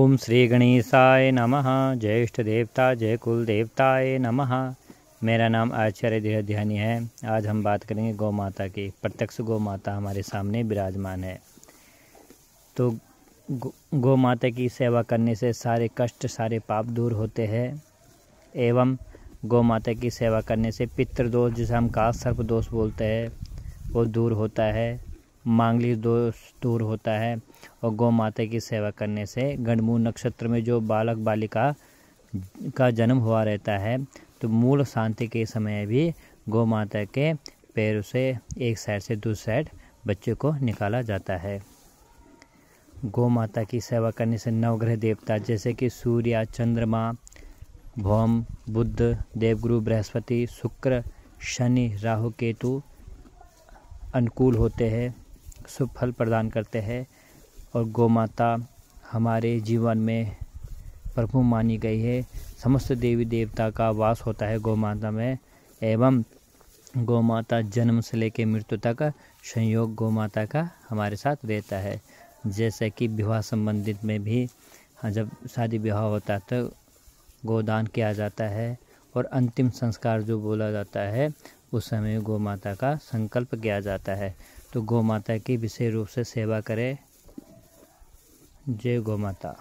ओम श्री गणेशाय नमः ज्येष्ठ देवता जय कुल देवताय नमः मेरा नाम आचार्य ध्यानी है आज हम बात करेंगे गौ माता की प्रत्यक्ष गौ माता हमारे सामने विराजमान है तो गौ माता की सेवा करने से सारे कष्ट सारे पाप दूर होते हैं एवं गौ माता की सेवा करने से पितृदोष जिसे हम का सर्प दोष बोलते हैं वो दूर होता है मांगलिक दोष दूर होता है और गौ माता की सेवा करने से गणमूल नक्षत्र में जो बालक बालिका का जन्म हुआ रहता है तो मूल शांति के समय भी गौ माता के पैरों से एक साइड से दूसरी साइड बच्चे को निकाला जाता है गौ माता की सेवा करने से नवग्रह देवता जैसे कि सूर्य चंद्रमा भौम बुद्ध देवगुरु बृहस्पति शुक्र शनि राहु केतु अनुकूल होते हैं शुभ फल प्रदान करते हैं और गौ माता हमारे जीवन में प्रभु मानी गई है समस्त देवी देवता का वास होता है गौ माता में एवं गौ माता जन्म से लेकर मृत्यु तक संयोग गौ माता का हमारे साथ रहता है जैसे कि विवाह संबंधित में भी हाँ, जब शादी विवाह होता है तो गोदान किया जाता है और अंतिम संस्कार जो बोला जाता है उस समय गौ माता का संकल्प किया जाता है तो गौ माता की विशेष रूप से सेवा करें जय गौ माता